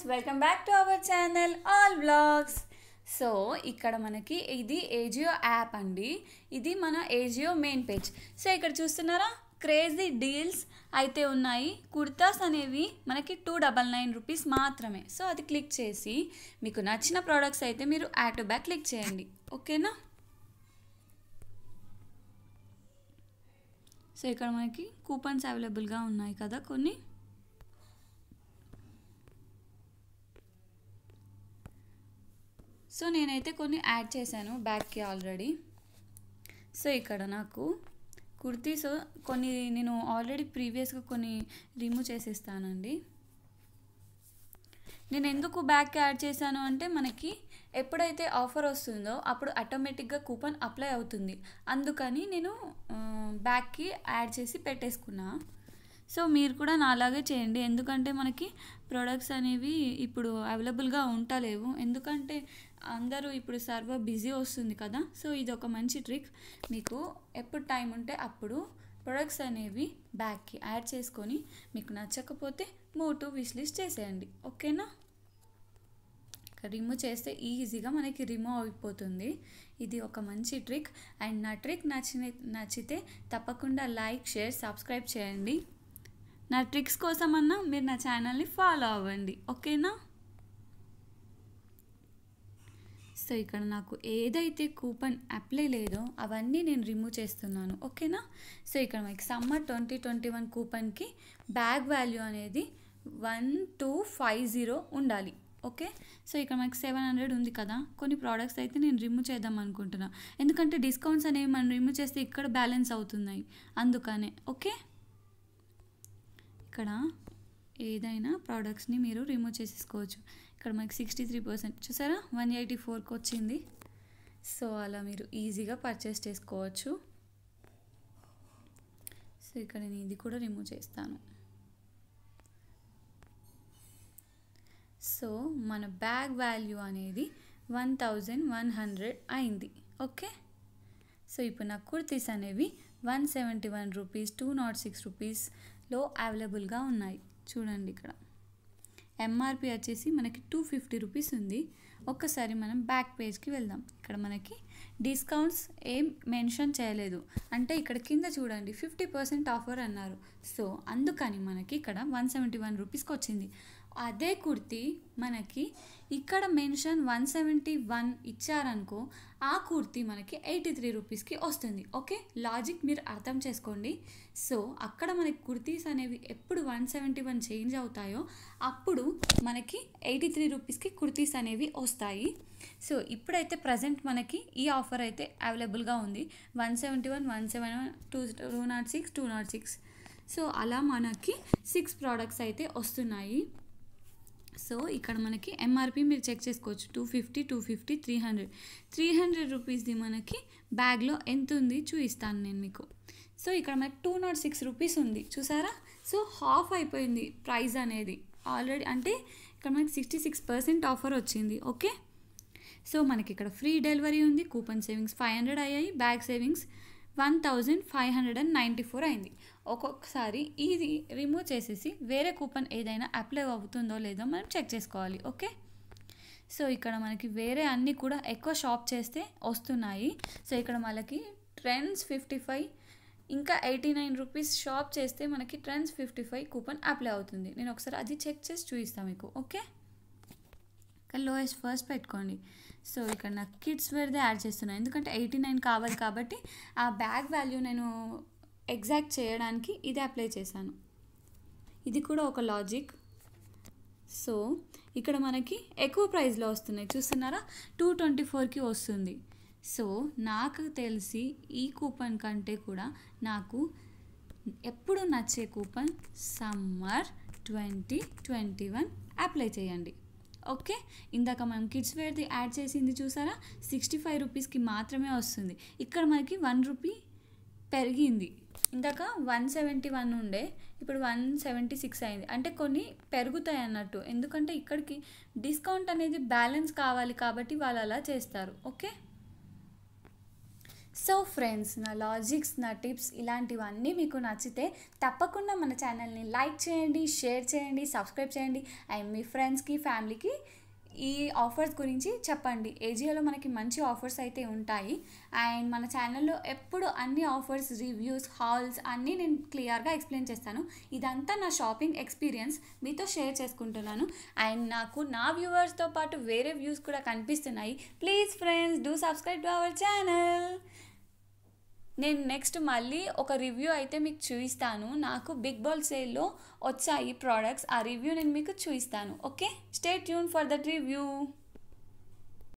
friends welcome back to our channel all blogs so ఇక్కడ మనకి ఇది ఏజియో యాప్ అండి ఇది మన ఏజియో మెయిన్ పేజ్ సో ఇక్కడ చూస్తున్నారా క్రేజీ డీల్స్ అయితే ఉన్నాయి కుర్తాస్ అనేవి మనకి టూ డబల్ నైన్ రూపీస్ మాత్రమే సో అది క్లిక్ చేసి మీకు నచ్చిన ప్రోడక్ట్స్ అయితే మీరు యాడ్ టు బ్యాక్ క్లిక్ చేయండి ఓకేనా సో ఇక్కడ మనకి కూపన్స్ అవైలబుల్గా ఉన్నాయి కదా కొన్ని సో నేనైతే కొన్ని యాడ్ చేశాను బ్యాక్కి ఆల్రెడీ సో ఇక్కడ నాకు కుర్తీస్ కొన్ని నేను ఆల్రెడీ ప్రీవియస్గా కొన్ని రిమూవ్ చేసేస్తానండి నేను ఎందుకు బ్యాగ్కి యాడ్ చేశాను అంటే మనకి ఎప్పుడైతే ఆఫర్ వస్తుందో అప్పుడు ఆటోమేటిక్గా కూపన్ అప్లై అవుతుంది అందుకని నేను బ్యాగ్కి యాడ్ చేసి పెట్టేసుకున్నా సో మీరు కూడా నాలాగే చేయండి ఎందుకంటే మనకి ప్రొడక్ట్స్ అనేవి ఇప్పుడు అవైలబుల్గా ఉంటలేవు ఎందుకంటే అందరూ ఇప్పుడు సర్వ బిజీ వస్తుంది కదా సో ఇది ఒక మంచి ట్రిక్ మీకు ఎప్పుడు టైం ఉంటే అప్పుడు ప్రొడక్ట్స్ అనేవి బ్యాగ్కి యాడ్ చేసుకొని మీకు నచ్చకపోతే మూవ్ టు విష్ లిస్ట్ చేసేయండి ఓకేనా రిమూవ్ చేస్తే ఈజీగా మనకి రిమూవ్ అయిపోతుంది ఇది ఒక మంచి ట్రిక్ అండ్ నా ట్రిక్ నచ్చిన నచ్చితే తప్పకుండా లైక్ షేర్ సబ్స్క్రైబ్ చేయండి నా ట్రిక్స్ కోసమన్నా మీరు నా ఛానల్ని ఫాలో అవ్వండి ఓకేనా సో ఇక్కడ నాకు ఏదైతే కూపన్ అప్లై లేదో అవన్నీ నేను రిమూవ్ చేస్తున్నాను ఓకేనా సో ఇక్కడ మనకి సమ్మర్ ట్వంటీ ట్వంటీ వన్ కూపన్కి బ్యాగ్ వాల్యూ అనేది వన్ టూ ఫైవ్ జీరో ఉండాలి ఓకే సో ఇక్కడ మనకి సెవెన్ హండ్రెడ్ ఉంది కదా కొన్ని ప్రోడక్ట్స్ అయితే నేను రిమూవ్ చేద్దాం అనుకుంటున్నా ఎందుకంటే డిస్కౌంట్స్ అనేవి మనం రిమూవ్ చేస్తే ఇక్కడ బ్యాలెన్స్ అవుతున్నాయి అందుకనే ఓకే ఇక్కడ ఏదైనా ప్రోడక్ట్స్ని మీరు రిమూవ్ చేసేసుకోవచ్చు ఇక్కడ మనకి సిక్స్టీ త్రీ పర్సెంట్ చూసారా వన్ ఎయిటీ ఫోర్కి వచ్చింది సో అలా మీరు ఈజీగా పర్చేస్ చేసుకోవచ్చు సో ఇక్కడ నేను ఇది కూడా రిమూవ్ చేస్తాను సో మన బ్యాగ్ వాల్యూ అనేది వన్ థౌజండ్ వన్ హండ్రెడ్ అయింది ఓకే సో ఇప్పుడు నా కుర్తీస్ అనేవి one seventy one rupees two not six రూపీస్లో అవైలబుల్గా ఉన్నాయి చూడండి ఇక్కడ ఎంఆర్పి వచ్చేసి మనకి టూ ఫిఫ్టీ రూపీస్ ఉంది ఒక్కసారి మనం బ్యాక్ పేజ్కి వెళ్దాం ఇక్కడ మనకి డిస్కౌంట్స్ ఏం మెన్షన్ చేయలేదు అంటే ఇక్కడ కింద చూడండి ఫిఫ్టీ పర్సెంట్ ఆఫర్ అన్నారు సో అందుకని మనకి ఇక్కడ వన్ సెవెంటీ వన్ రూపీస్కి వచ్చింది అదే కుర్తీ మనకి ఇక్కడ మెన్షన్ వన్ సెవెంటీ వన్ ఇచ్చారనుకో ఆ కుర్తీ మనకి ఎయిటీ త్రీ రూపీస్కి వస్తుంది ఓకే లాజిక్ మీరు అర్థం చేసుకోండి సో అక్కడ మనకి కుర్తీస్ అనేవి ఎప్పుడు వన్ సెవెంటీ వన్ చేంజ్ అవుతాయో అప్పుడు మనకి ఎయిటీ త్రీ రూపీస్కి కుర్తీస్ అనేవి వస్తాయి సో ఇప్పుడైతే ప్రజెంట్ మనకి ఈ ఆఫర్ అయితే అవైలబుల్గా ఉంది one seventy one one seven one two two not six two not six so అలా మనకి సిక్స్ ప్రోడక్ట్స్ అయితే వస్తున్నాయి సో ఇక్కడ మనకి ఎంఆర్పి మీరు చెక్ చేసుకోవచ్చు two fifty two fifty three hundred three hundred రూపీస్ది మనకి బ్యాగ్లో ఎంత ఉంది చూపిస్తాను నేను మీకు సో ఇక్కడ మనకి టూ నాట్ సిక్స్ రూపీస్ ఉంది చూసారా సో హాఫ్ అయిపోయింది ప్రైస్ అనేది ఆల్రెడీ అంటే ఇక్కడ మనకి సిక్స్టీ సిక్స్ పర్సెంట్ ఆఫర్ వచ్చింది ఓకే సో మనకి ఇక్కడ ఫ్రీ డెలివరీ ఉంది కూపన్ సేవింగ్స్ ఫైవ్ హండ్రెడ్ అయ్యాయి bag savings one thousand five hundred and ninety four అయింది ఒక్కొక్కసారి ఇది రిమూవ్ చేసేసి వేరే కూపన్ ఏదైనా అప్లై అవుతుందో లేదో మనం చెక్ చేసుకోవాలి ఓకే సో ఇక్కడ మనకి వేరే అన్నీ కూడా ఎక్కువ షాప్ చేస్తే వస్తున్నాయి సో ఇక్కడ మనకి ట్రెండ్స్ ఫిఫ్టీ ఫైవ్ ఇంకా ఎయిటీ నైన్ రూపీస్ షాప్ చేస్తే మనకి Trends fifty five coupon apply అవుతుంది నేను ఒకసారి అది చెక్ చేసి చూపిస్తాను మీకు ఓకే కానీ లోయెస్ట్ ఫస్ట్ పెట్టుకోండి సో ఇక్కడ నాకు కిడ్స్ వేర్దే యాడ్ చేస్తున్నాను ఎందుకంటే ఎయిటీ నైన్ కావాలి కాబట్టి ఆ బ్యాగ్ వాల్యూ నేను ఎగ్జాక్ట్ చేయడానికి ఇది అప్లై చేశాను ఇది కూడా ఒక లాజిక్ సో ఇక్కడ మనకి ఎక్కువ ప్రైస్లో వస్తున్నాయి చూస్తున్నారా టూ ట్వంటీ ఫోర్కి వస్తుంది సో నాకు తెలిసి ఈ కూపన్ కంటే కూడా నాకు ఎప్పుడు నచ్చే coupon summer twenty twenty one apply చేయండి ఓకే ఇందాక మనం కిడ్స్ వేర్ది యాడ్ చేసింది చూసారా సిక్స్టీ ఫైవ్ రూపీస్కి మాత్రమే వస్తుంది ఇక్కడ మనకి వన్ రూపీ పెరిగింది ఇందాక వన్ సెవెంటీ వన్ ఉండే ఇప్పుడు వన్ సెవెంటీ సిక్స్ అయింది అంటే కొన్ని పెరుగుతాయి అన్నట్టు ఎందుకంటే ఇక్కడికి డిస్కౌంట్ అనేది బ్యాలెన్స్ కావాలి కాబట్టి వాళ్ళు అలా చేస్తారు ఓకే సో ఫ్రెండ్స్ నా లాజిక్స్ నా టిప్స్ ఇలాంటివన్నీ మీకు నచ్చితే తప్పకుండా మన ఛానల్ని లైక్ చేయండి షేర్ చేయండి సబ్స్క్రైబ్ చేయండి అండ్ మీ ఫ్రెండ్స్కి ఫ్యామిలీకి ఈ ఆఫర్స్ గురించి చెప్పండి ఏజియోలో మనకి మంచి ఆఫర్స్ అయితే ఉంటాయి అండ్ మన ఛానల్లో ఎప్పుడు అన్ని ఆఫర్స్ రివ్యూస్ హాల్స్ అన్నీ నేను క్లియర్గా ఎక్స్ప్లెయిన్ చేస్తాను ఇదంతా నా షాపింగ్ ఎక్స్పీరియన్స్ మీతో షేర్ చేసుకుంటున్నాను అండ్ నాకు నా వ్యూవర్స్తో పాటు వేరే వ్యూస్ కూడా కనిపిస్తున్నాయి please friends do subscribe to our channel నేను నెక్స్ట్ మళ్ళీ ఒక రివ్యూ అయితే మీకు చూపిస్తాను నాకు బిగ్ బాల్ సేల్లో వచ్చాయి ప్రోడక్ట్స్ ఆ రివ్యూ నేను మీకు చూపిస్తాను okay stay tune for that review